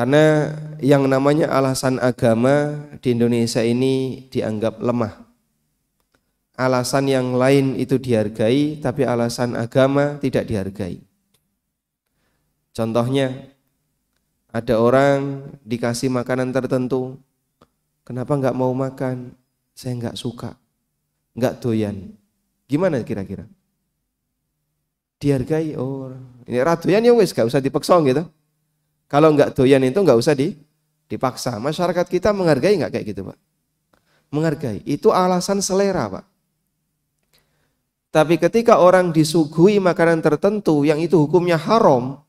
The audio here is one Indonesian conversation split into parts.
Karena yang namanya alasan agama di Indonesia ini dianggap lemah. Alasan yang lain itu dihargai, tapi alasan agama tidak dihargai. Contohnya, ada orang dikasih makanan tertentu, kenapa nggak mau makan? Saya nggak suka, nggak doyan. Gimana kira-kira? Dihargai orang. Ini ratu ya wes gak usah dipeksong gitu kalau nggak doyan itu nggak usah di, dipaksa. Masyarakat kita menghargai nggak kayak gitu, Pak? Menghargai. Itu alasan selera, Pak. Tapi ketika orang disuguhi makanan tertentu yang itu hukumnya haram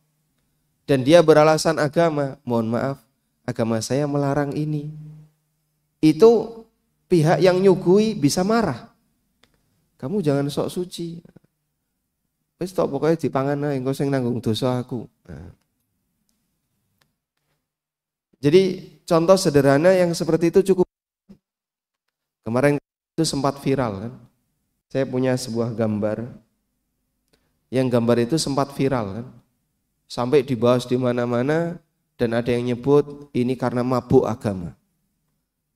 dan dia beralasan agama, mohon maaf, agama saya melarang ini. Itu pihak yang nyugui bisa marah. Kamu jangan sok suci. Wis tok pokoke dipangan engko sing nanggung dosa aku. Nah. Jadi contoh sederhana yang seperti itu cukup. Kemarin itu sempat viral kan. Saya punya sebuah gambar. Yang gambar itu sempat viral kan. Sampai dibahas di mana-mana dan ada yang nyebut ini karena mabuk agama.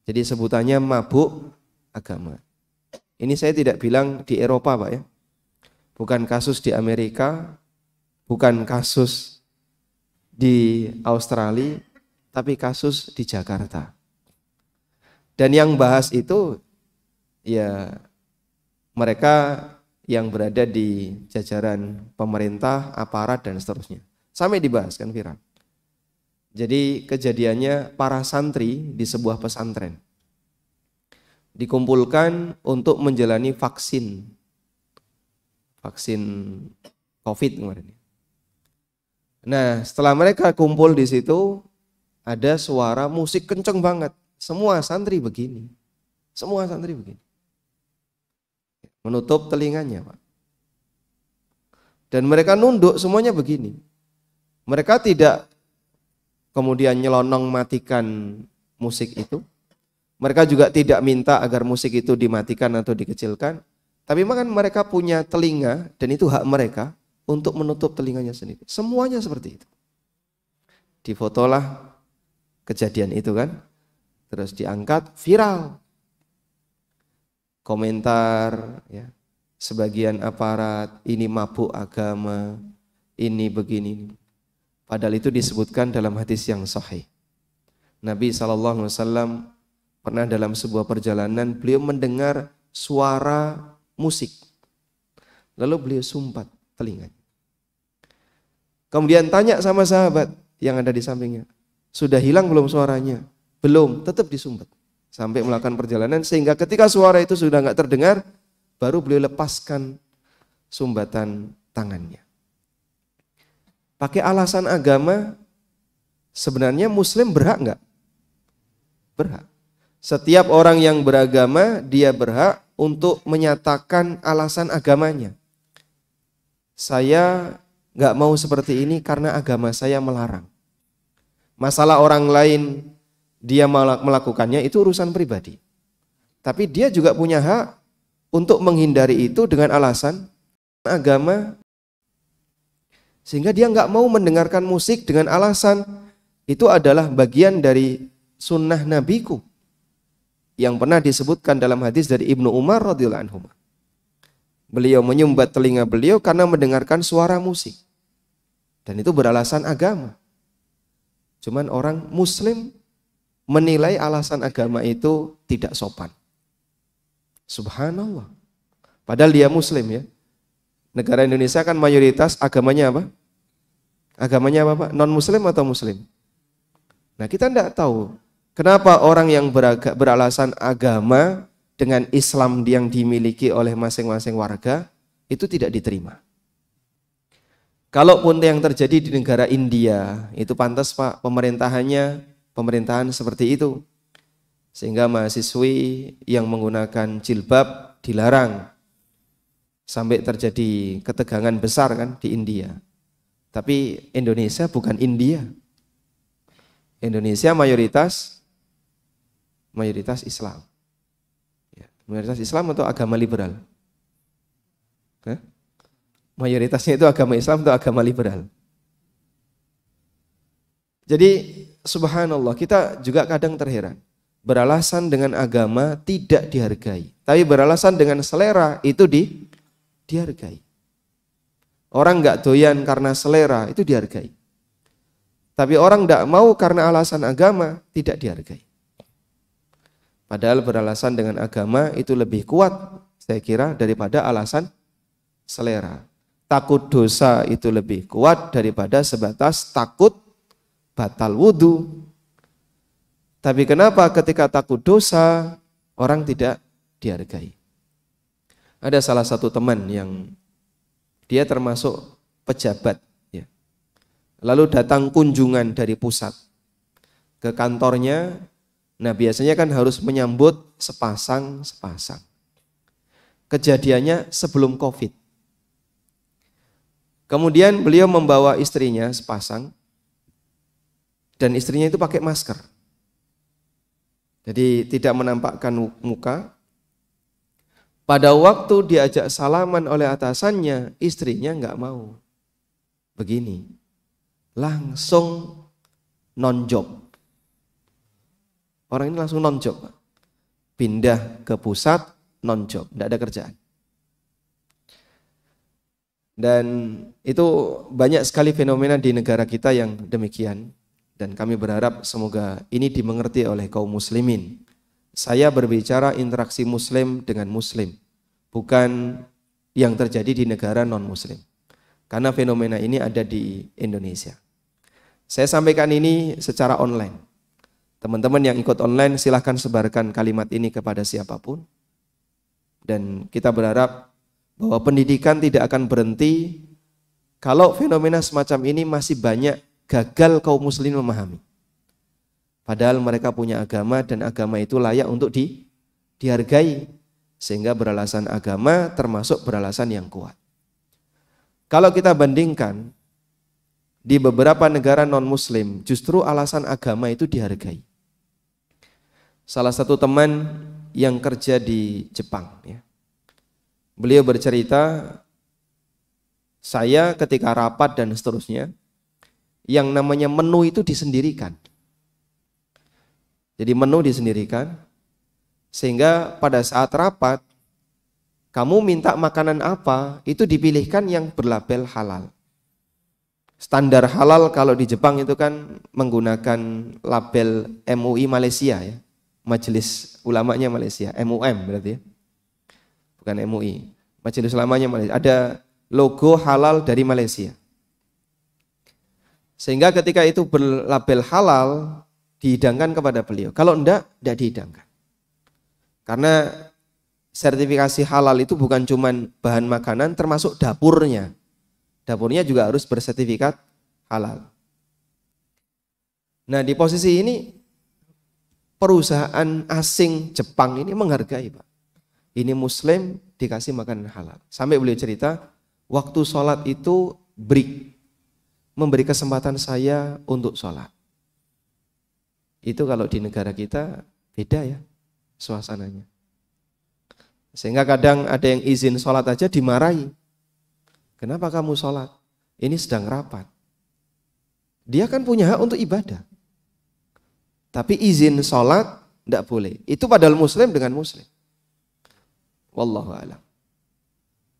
Jadi sebutannya mabuk agama. Ini saya tidak bilang di Eropa, Pak ya. Bukan kasus di Amerika, bukan kasus di Australia, tapi kasus di Jakarta. Dan yang bahas itu ya mereka yang berada di jajaran pemerintah, aparat dan seterusnya. Sampai dibahas kan viral. Jadi kejadiannya para santri di sebuah pesantren dikumpulkan untuk menjalani vaksin vaksin COVID kemarin. Nah, setelah mereka kumpul di situ, ada suara musik kenceng banget. Semua santri begini. Semua santri begini. Menutup telinganya, Pak. Dan mereka nunduk semuanya begini. Mereka tidak kemudian nyelonong matikan musik itu. Mereka juga tidak minta agar musik itu dimatikan atau dikecilkan. Tapi makan mereka punya telinga dan itu hak mereka untuk menutup telinganya sendiri. Semuanya seperti itu. Difotolah kejadian itu kan. Terus diangkat viral. Komentar ya. Sebagian aparat ini mabuk agama, ini begini. Padahal itu disebutkan dalam hadis yang sahih. Nabi SAW pernah dalam sebuah perjalanan beliau mendengar suara musik. Lalu beliau sumpat telinga Kemudian tanya sama sahabat yang ada di sampingnya, sudah hilang belum suaranya? Belum, tetap disumbat. Sampai melakukan perjalanan sehingga ketika suara itu sudah nggak terdengar, baru beliau lepaskan sumbatan tangannya. Pakai alasan agama, sebenarnya muslim berhak nggak? Berhak. Setiap orang yang beragama, dia berhak untuk menyatakan alasan agamanya. Saya nggak mau seperti ini karena agama saya melarang masalah orang lain dia melakukannya itu urusan pribadi. Tapi dia juga punya hak untuk menghindari itu dengan alasan agama sehingga dia nggak mau mendengarkan musik dengan alasan itu adalah bagian dari sunnah nabiku yang pernah disebutkan dalam hadis dari Ibnu Umar radhiyallahu anhu. Beliau menyumbat telinga beliau karena mendengarkan suara musik. Dan itu beralasan agama. Cuman orang muslim menilai alasan agama itu tidak sopan. Subhanallah. Padahal dia muslim ya. Negara Indonesia kan mayoritas agamanya apa? Agamanya apa Pak? Non muslim atau muslim? Nah kita tidak tahu kenapa orang yang beraga, beralasan agama dengan Islam yang dimiliki oleh masing-masing warga itu tidak diterima. Kalaupun yang terjadi di negara India, itu pantas Pak pemerintahannya pemerintahan seperti itu. Sehingga mahasiswi yang menggunakan jilbab dilarang. Sampai terjadi ketegangan besar kan di India. Tapi Indonesia bukan India. Indonesia mayoritas mayoritas Islam. Ya, mayoritas Islam atau agama liberal? Hah? mayoritasnya itu agama Islam atau agama liberal. Jadi subhanallah kita juga kadang terheran. Beralasan dengan agama tidak dihargai. Tapi beralasan dengan selera itu di, dihargai. Orang nggak doyan karena selera itu dihargai. Tapi orang nggak mau karena alasan agama tidak dihargai. Padahal beralasan dengan agama itu lebih kuat saya kira daripada alasan selera takut dosa itu lebih kuat daripada sebatas takut batal wudhu. Tapi kenapa ketika takut dosa orang tidak dihargai? Ada salah satu teman yang dia termasuk pejabat, ya. lalu datang kunjungan dari pusat ke kantornya. Nah biasanya kan harus menyambut sepasang sepasang. Kejadiannya sebelum COVID Kemudian beliau membawa istrinya sepasang dan istrinya itu pakai masker. Jadi tidak menampakkan muka. Pada waktu diajak salaman oleh atasannya, istrinya nggak mau. Begini, langsung non job. Orang ini langsung non job, pindah ke pusat non job, tidak ada kerjaan. Dan itu banyak sekali fenomena di negara kita yang demikian. Dan kami berharap semoga ini dimengerti oleh kaum muslimin. Saya berbicara interaksi muslim dengan muslim, bukan yang terjadi di negara non-muslim. Karena fenomena ini ada di Indonesia. Saya sampaikan ini secara online. Teman-teman yang ikut online silahkan sebarkan kalimat ini kepada siapapun. Dan kita berharap bahwa pendidikan tidak akan berhenti kalau fenomena semacam ini masih banyak gagal kaum muslim memahami. Padahal mereka punya agama dan agama itu layak untuk di, dihargai. Sehingga beralasan agama termasuk beralasan yang kuat. Kalau kita bandingkan di beberapa negara non-muslim justru alasan agama itu dihargai. Salah satu teman yang kerja di Jepang ya. Beliau bercerita, saya ketika rapat dan seterusnya, yang namanya menu itu disendirikan. Jadi menu disendirikan, sehingga pada saat rapat, kamu minta makanan apa, itu dipilihkan yang berlabel halal. Standar halal kalau di Jepang itu kan menggunakan label MUI Malaysia ya, Majelis Ulamanya Malaysia, MUM berarti ya bukan MUI. Majelis Ulamanya Malaysia. Ada logo halal dari Malaysia. Sehingga ketika itu berlabel halal dihidangkan kepada beliau. Kalau enggak, enggak dihidangkan. Karena sertifikasi halal itu bukan cuma bahan makanan termasuk dapurnya. Dapurnya juga harus bersertifikat halal. Nah, di posisi ini perusahaan asing Jepang ini menghargai, Pak ini muslim dikasih makan halal. Sampai beliau cerita, waktu sholat itu break. Memberi kesempatan saya untuk sholat. Itu kalau di negara kita beda ya suasananya. Sehingga kadang ada yang izin sholat aja dimarahi. Kenapa kamu sholat? Ini sedang rapat. Dia kan punya hak untuk ibadah. Tapi izin sholat tidak boleh. Itu padahal muslim dengan muslim. Wallahu alam.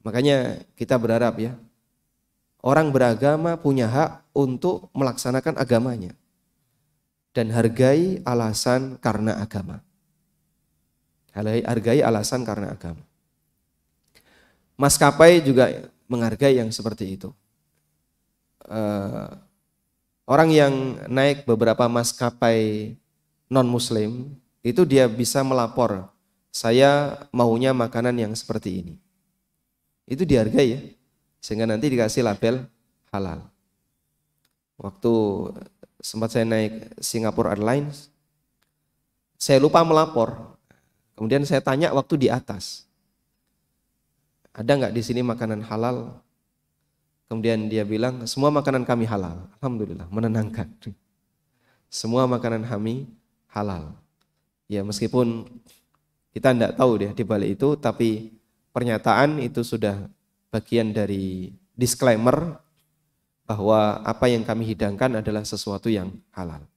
Makanya kita berharap ya, orang beragama punya hak untuk melaksanakan agamanya. Dan hargai alasan karena agama. Hargai alasan karena agama. Maskapai juga menghargai yang seperti itu. Eh, orang yang naik beberapa maskapai non-muslim itu dia bisa melapor saya maunya makanan yang seperti ini. Itu dihargai ya. Sehingga nanti dikasih label halal. Waktu sempat saya naik Singapore Airlines, saya lupa melapor. Kemudian saya tanya waktu di atas, ada nggak di sini makanan halal? Kemudian dia bilang, semua makanan kami halal. Alhamdulillah, menenangkan. Semua makanan kami halal. Ya meskipun kita tidak tahu deh di balik itu, tapi pernyataan itu sudah bagian dari disclaimer bahwa apa yang kami hidangkan adalah sesuatu yang halal.